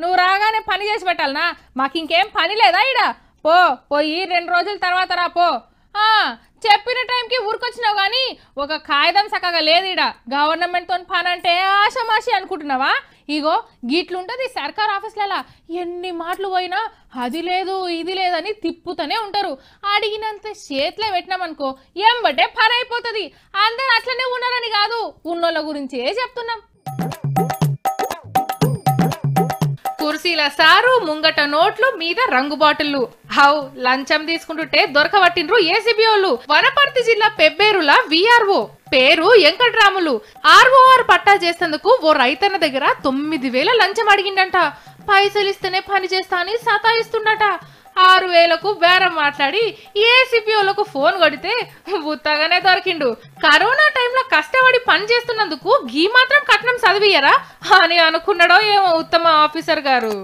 నువ్వు రాగానే పని చేసి పెట్టాలనా మాకు ఇంకేం పని లేదా ఇడ పో పోయి రెండు రోజుల తర్వాత రా పో చెప్పిన టైంకి ఊరికొచ్చినావు కానీ ఒక కాగితం చక్కగా లేదు ఇడ గవర్నమెంట్తో పని అంటే ఆశమాషి అనుకుంటున్నావా ఇగో గిట్లుంటుంది సర్కార్ ఆఫీస్లలో ఎన్ని మాటలు పోయినా అది లేదు ఇది లేదని తిప్పుతూనే ఉంటారు అడిగినంత చేతిలో పెట్టినామనుకో ఏం బట్టే పని అయిపోతుంది అందరు అట్లనే ఉన్నారని కాదు ఉన్నోళ్ళ గురించే చెప్తున్నాం ఇల సారు ముంగట నోట్లు మీద రంగు బాటిల్లు హౌ లంచం తీసుకుంటుంటే దొరకబట్టిండ్రు ఏసీబీ వనపర్తి జిల్లా పెబ్బేరుల విఆర్ఓ పేరు వెంకట్రాములు ఆర్ఓఆర్ పట్టా చేసేందుకు ఓ రైతన్న దగ్గర తొమ్మిది వేల లంచం అడిగిండట పైసలు ఇస్తేనే పని చేస్తా అని సతాయిస్తుండట ఆరు వేలకు బేరం మాట్లాడి ఏసీపీఓలకు ఫోన్ కొడితే బుత్తగానే దొరికిండు కరోనా పని చేస్తున్నందుకు గీ మాత్రం కట్నం చదివియరా అని అనుకున్నాడో ఏమో ఉత్తమ ఆఫీసర్ గారు